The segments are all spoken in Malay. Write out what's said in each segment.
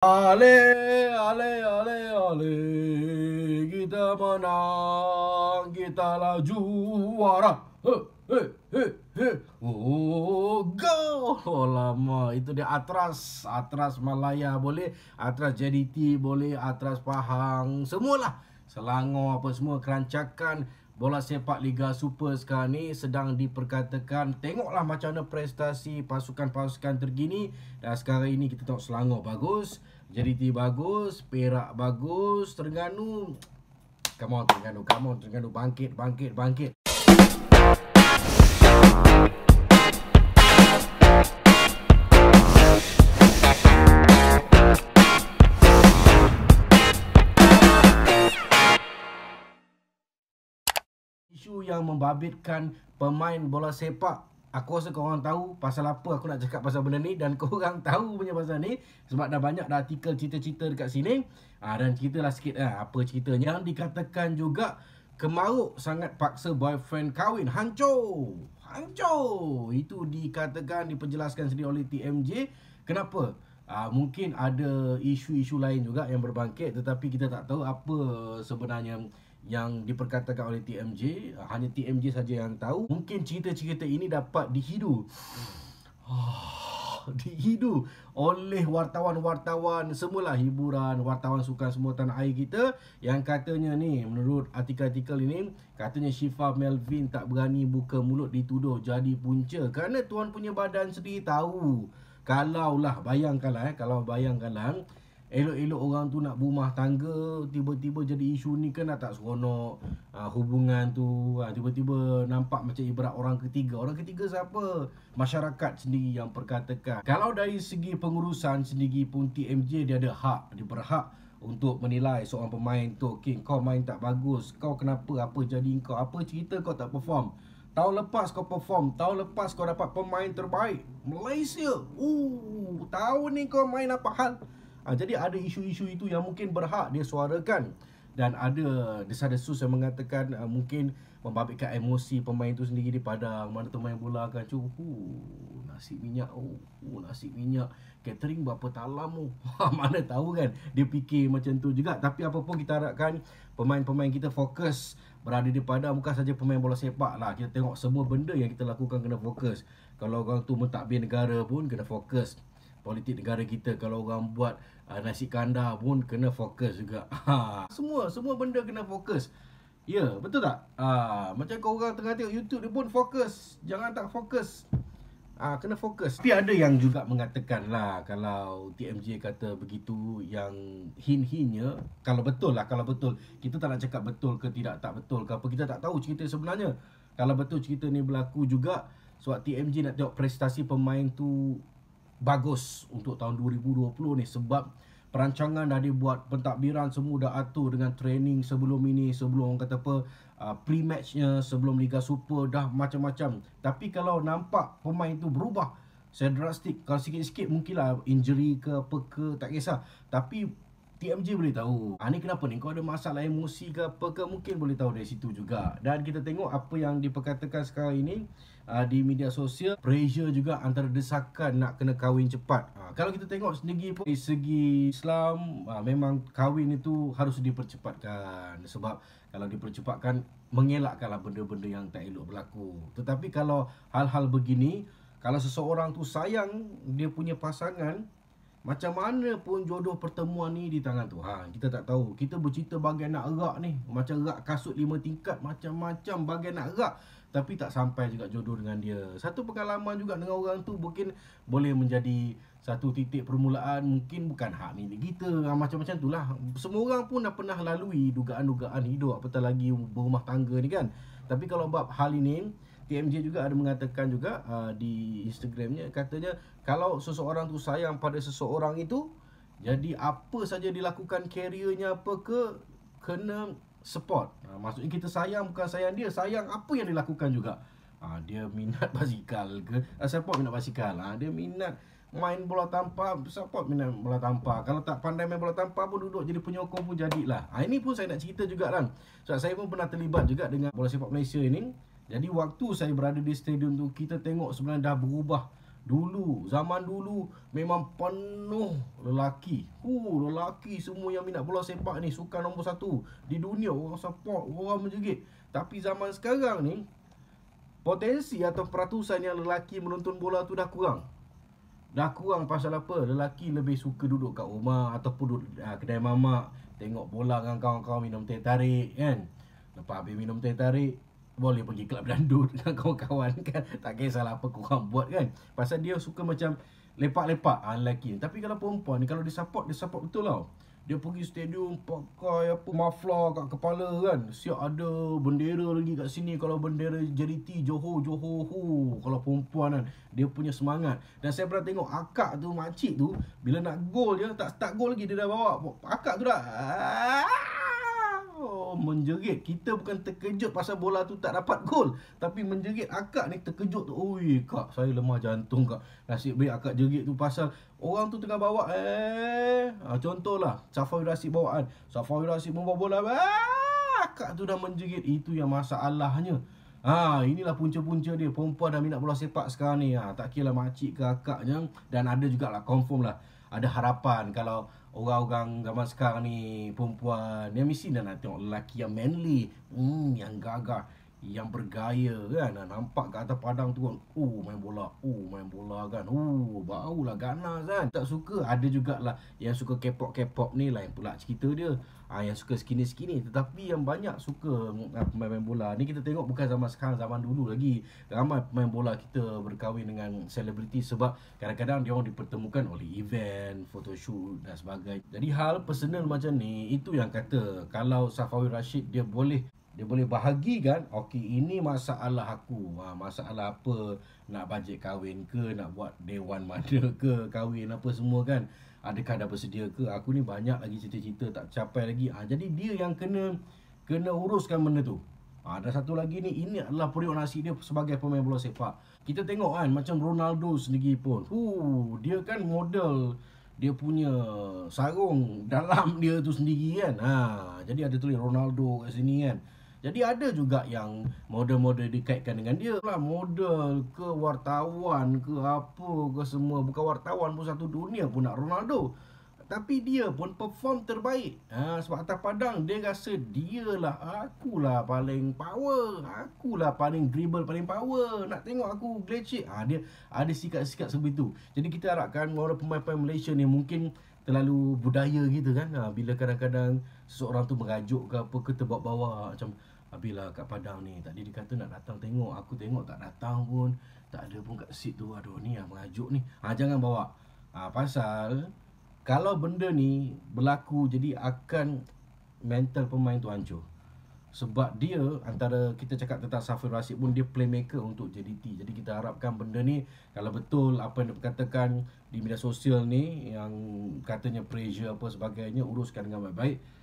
Ale, ale, ale, ale, kita menang, kita lah juara. Hey, hey, hey. Oh, go. Oh, lama. Itu dia Atras. Atras Malaya boleh. Atras JDT boleh. Atras Pahang. Semualah. Selangor apa semua kerancakan bola sepak Liga Super sekarang ni sedang diperkatakan tengoklah macam mana prestasi pasukan-pasukan tergini dan sekarang ini kita tengok Selangor bagus JDT bagus Perak bagus Terengganu come on Terengganu come on Terengganu bangkit bangkit bangkit yang membabitkan pemain bola sepak. Aku rasa korang tahu pasal apa aku nak cakap pasal benda ni dan korang tahu punya pasal ni sebab dah banyak dah artikel cerita-cerita dekat sini. Ah dan ceritalah sikit ah apa ceritanya yang dikatakan juga kemaruk sangat paksa boyfriend kahwin hancur. Hancur. Itu dikatakan diperjelaskan sendiri oleh TMJ. Kenapa? Aa, ah, mungkin ada isu-isu lain juga yang berbangkit tetapi kita tak tahu apa sebenarnya yang diperkatakan oleh TMJ hanya TMJ saja yang tahu mungkin cerita-cerita ini dapat dihidu oh, dihidu oleh wartawan-wartawan semualah hiburan wartawan suka semua tanah air kita yang katanya ni menurut artikel-artikel ini katanya Shifa Melvin tak berani buka mulut dituduh jadi punca kerana tuan punya badan sendiri tahu kalaulah bayangkanlah eh kalau bayangkanlah Elok-elok orang tu nak berumah tangga Tiba-tiba jadi isu ni kan tak seronok ha, Hubungan tu ha, Tiba-tiba nampak macam ibarat orang ketiga Orang ketiga siapa? Masyarakat sendiri yang perkatakan Kalau dari segi pengurusan sendiri pun TMJ dia ada hak Dia berhak untuk menilai seorang pemain tu okay, Kau main tak bagus Kau kenapa? Apa jadi kau? Apa cerita kau tak perform? Tahun lepas kau perform Tahun lepas kau dapat pemain terbaik Malaysia Ooh, uh, Tahun ni kau main apa hal? Ha, jadi ada isu-isu itu yang mungkin berhak dia suarakan dan ada desa-desus yang mengatakan uh, mungkin membabitkan emosi pemain itu sendiri di padang mana pemain bola akan cuh nasi minyak oh, oh nasi minyak catering berapa talam oh. Ha, mana tahu kan dia fikir macam tu juga tapi apa pun kita harapkan pemain-pemain kita fokus berada di padang bukan saja pemain bola sepak lah kita tengok semua benda yang kita lakukan kena fokus kalau orang tu mentadbir negara pun kena fokus politik negara kita kalau orang buat uh, nasi kandar pun kena fokus juga ha, semua semua benda kena fokus ya yeah, betul tak uh, macam kau orang tengah tengok YouTube dia pun fokus jangan tak fokus Ah, kena fokus. Tapi ada yang juga mengatakan lah kalau TMJ kata begitu yang hin-hinnya kalau betul lah kalau betul kita tak nak cakap betul ke tidak tak betul ke apa kita tak tahu cerita sebenarnya. Kalau betul cerita ni berlaku juga sebab TMJ nak tengok prestasi pemain tu bagus untuk tahun 2020 ni sebab perancangan dah dibuat, pentadbiran semua dah atur dengan training sebelum ini, sebelum orang kata apa uh, pre-matchnya, sebelum Liga Super dah macam-macam. Tapi kalau nampak pemain tu berubah, saya drastik. Kalau sikit-sikit mungkinlah injury ke apa ke, tak kisah. Tapi TMJ boleh tahu. Ha, ni kenapa ni? Kau ada masalah emosi ke apa ke? Mungkin boleh tahu dari situ juga. Dan kita tengok apa yang diperkatakan sekarang ini uh, di media sosial. Pressure juga antara desakan nak kena kahwin cepat. Ha, kalau kita tengok sendiri pun dari segi Islam, uh, memang kahwin itu harus dipercepatkan. Sebab kalau dipercepatkan, mengelakkanlah benda-benda yang tak elok berlaku. Tetapi kalau hal-hal begini, kalau seseorang tu sayang dia punya pasangan, macam mana pun jodoh pertemuan ni di tangan Tuhan Kita tak tahu Kita bercerita bagai nak erak ni Macam erak kasut lima tingkat Macam-macam bagai nak erak Tapi tak sampai juga jodoh dengan dia Satu pengalaman juga dengan orang tu Mungkin boleh menjadi satu titik permulaan Mungkin bukan hak milik kita ah, Macam-macam tu lah Semua orang pun dah pernah lalui Dugaan-dugaan hidup Apatah lagi berumah tangga ni kan Tapi kalau bab hal ini TMJ juga ada mengatakan juga uh, di Instagramnya katanya kalau seseorang tu sayang pada seseorang itu jadi apa saja dilakukan karyernya apa ke kena support. Uh, maksudnya kita sayang bukan sayang dia, sayang apa yang dilakukan juga. Uh, dia minat basikal ke? Uh, support minat basikal. Uh, dia minat main bola tampar, support minat bola tampar. Kalau tak pandai main bola tampar pun duduk jadi penyokong pun jadilah. Uh, ini pun saya nak cerita juga kan. Sebab so, saya pun pernah terlibat juga dengan bola sepak Malaysia ini. Jadi waktu saya berada di stadium tu kita tengok sebenarnya dah berubah. Dulu zaman dulu memang penuh lelaki. Hu lelaki semua yang minat bola sepak ni suka nombor satu di dunia orang support, orang menjerit. Tapi zaman sekarang ni potensi atau peratusan yang lelaki menonton bola tu dah kurang. Dah kurang pasal apa? Lelaki lebih suka duduk kat rumah ataupun duduk uh, kedai mamak tengok bola dengan kawan-kawan minum teh tarik kan. Lepas habis minum teh tarik, boleh pergi kelab dandut dengan kawan-kawan kan tak kisahlah apa kau korang buat kan pasal dia suka macam lepak-lepak ah lelaki tapi kalau perempuan ni kalau dia support dia support betul tau dia pergi stadium pakai apa muffler kat kepala kan siap ada bendera lagi kat sini kalau bendera JDT Johor Johor hu kalau perempuan kan dia punya semangat dan saya pernah tengok akak tu makcik tu bila nak gol je tak start gol lagi dia dah bawa akak tu dah ah! menjerit. Kita bukan terkejut pasal bola tu tak dapat gol. Tapi menjerit akak ni terkejut tu. Ui kak, saya lemah jantung kak. Nasib baik akak jerit tu pasal orang tu tengah bawa. Eh, ha, contohlah. Safawi Rasid bawa kan. Safawi Rasid membawa bola. Ah, akak tu dah menjerit. Itu yang masalahnya. Ha, inilah punca-punca dia. Perempuan dah minat bola sepak sekarang ni. Ha, tak kira lah makcik ke akaknya. Dan ada jugalah, confirm lah. Ada harapan kalau orang-orang zaman sekarang ni perempuan dia mesti dah nak tengok lelaki yang manly hmm yang gagah yang bergaya kan nampak kat atas padang tu kan, oh main bola oh main bola kan oh barulah ganas kan tak suka ada jugalah yang suka K-pop K-pop ni lain pula cerita dia ha, yang suka skinny-skinny tetapi yang banyak suka ha, ah, pemain main bola ni kita tengok bukan zaman sekarang zaman dulu lagi ramai pemain bola kita berkahwin dengan selebriti sebab kadang-kadang dia orang dipertemukan oleh event photoshoot dan sebagainya jadi hal personal macam ni itu yang kata kalau Safawi Rashid dia boleh dia boleh bahagikan okey ini masalah aku ha, masalah apa nak bajet kahwin ke nak buat dewan mana ke kahwin apa semua kan adakah dah bersedia ke aku ni banyak lagi cerita-cerita tak capai lagi ha, jadi dia yang kena kena uruskan benda tu ha, ah, ada satu lagi ni ini adalah periuk nasi dia sebagai pemain bola sepak kita tengok kan macam Ronaldo sendiri pun hu dia kan model dia punya sarung dalam dia tu sendiri kan ha jadi ada tulis Ronaldo kat sini kan jadi ada juga yang model-model dikaitkan dengan dia lah model ke wartawan ke apa ke semua bukan wartawan pun satu dunia pun nak Ronaldo. Tapi dia pun perform terbaik. Ha, sebab atas padang dia rasa dia lah akulah paling power. Akulah paling dribble paling power. Nak tengok aku gelecek. Ha, dia ada sikap-sikap seperti itu. Jadi kita harapkan orang pemain-pemain Malaysia ni mungkin terlalu budaya gitu kan. Ha, bila kadang-kadang seseorang tu merajuk ke apa ke terbawa-bawa macam bila kat Padang ni Tadi dia kata nak datang tengok Aku tengok tak datang pun Tak ada pun kat seat tu Aduh ni yang mengajuk ni ha, Jangan bawa ha, Pasal Kalau benda ni berlaku Jadi akan mental pemain tu hancur Sebab dia Antara kita cakap tentang Safir Rasid pun Dia playmaker untuk JDT Jadi kita harapkan benda ni Kalau betul apa yang dia katakan Di media sosial ni Yang katanya pressure apa sebagainya Uruskan dengan baik-baik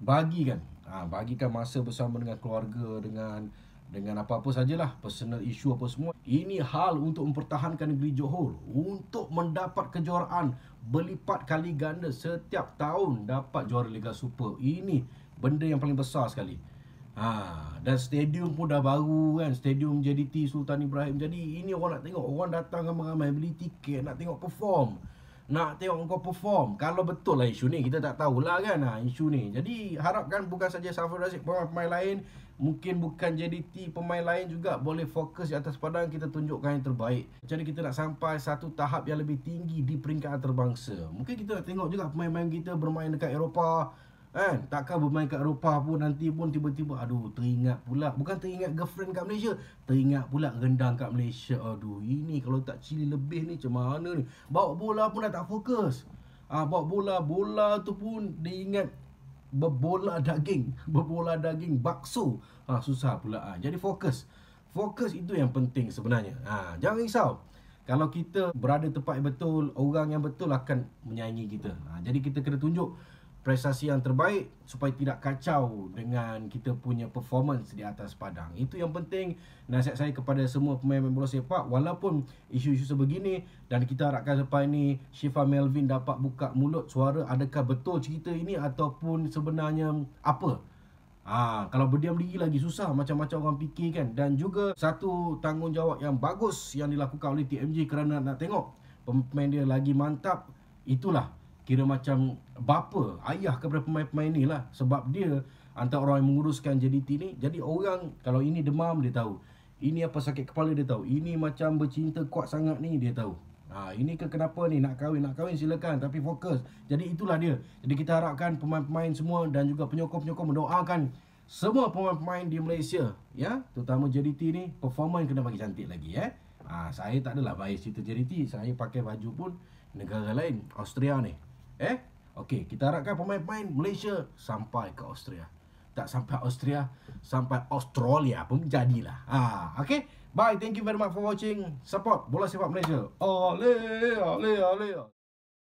bagikan ha, bagikan masa bersama dengan keluarga dengan dengan apa-apa sajalah personal issue apa semua ini hal untuk mempertahankan negeri Johor untuk mendapat kejuaraan berlipat kali ganda setiap tahun dapat juara Liga Super ini benda yang paling besar sekali ha, dan stadium pun dah baru kan stadium JDT Sultan Ibrahim jadi ini orang nak tengok orang datang ramai-ramai beli tiket nak tengok perform nak tengok kau perform kalau betul lah isu ni kita tak tahulah kan ah isu ni jadi harapkan bukan saja Safar Razik pemain, pemain lain mungkin bukan JDT pemain lain juga boleh fokus di atas padang kita tunjukkan yang terbaik macam ni kita nak sampai satu tahap yang lebih tinggi di peringkat antarabangsa mungkin kita nak tengok juga pemain-pemain kita bermain dekat Eropah Kan? Takkan bermain kat Eropah pun nanti pun tiba-tiba aduh teringat pula. Bukan teringat girlfriend kat Malaysia, teringat pula rendang kat Malaysia. Aduh, ini kalau tak cili lebih ni macam mana ni? Bawa bola pun dah tak fokus. Ah ha, bawa bola, bola tu pun dia ingat berbola daging, berbola daging bakso. ha, susah pula. Ha, jadi fokus. Fokus itu yang penting sebenarnya. Ah ha, jangan risau. Kalau kita berada tempat yang betul, orang yang betul akan menyayangi kita. Ha, jadi kita kena tunjuk prestasi yang terbaik supaya tidak kacau dengan kita punya performance di atas padang. Itu yang penting nasihat saya kepada semua pemain-pemain bola sepak walaupun isu-isu sebegini dan kita harapkan selepas ini Syifa Melvin dapat buka mulut suara adakah betul cerita ini ataupun sebenarnya apa. Ha, kalau berdiam diri lagi susah macam-macam orang fikir kan dan juga satu tanggungjawab yang bagus yang dilakukan oleh TMG kerana nak tengok pemain dia lagi mantap itulah kira macam bapa, ayah kepada pemain-pemain ni lah. Sebab dia antar orang yang menguruskan JDT ni. Jadi orang kalau ini demam dia tahu. Ini apa sakit kepala dia tahu. Ini macam bercinta kuat sangat ni dia tahu. Ha, ini ke kenapa ni nak kahwin nak kahwin silakan tapi fokus. Jadi itulah dia. Jadi kita harapkan pemain-pemain semua dan juga penyokong-penyokong mendoakan semua pemain-pemain di Malaysia ya terutama JDT ni yang kena bagi cantik lagi ya Ha, saya tak adalah bias cerita JDT. Saya pakai baju pun negara lain Austria ni Eh? Okey, kita harapkan pemain-pemain Malaysia sampai ke Austria. Tak sampai Austria, sampai Australia pun jadilah. Ha, okey. Bye, thank you very much for watching. Support Bola Sepak Malaysia. Ole, ole, ole.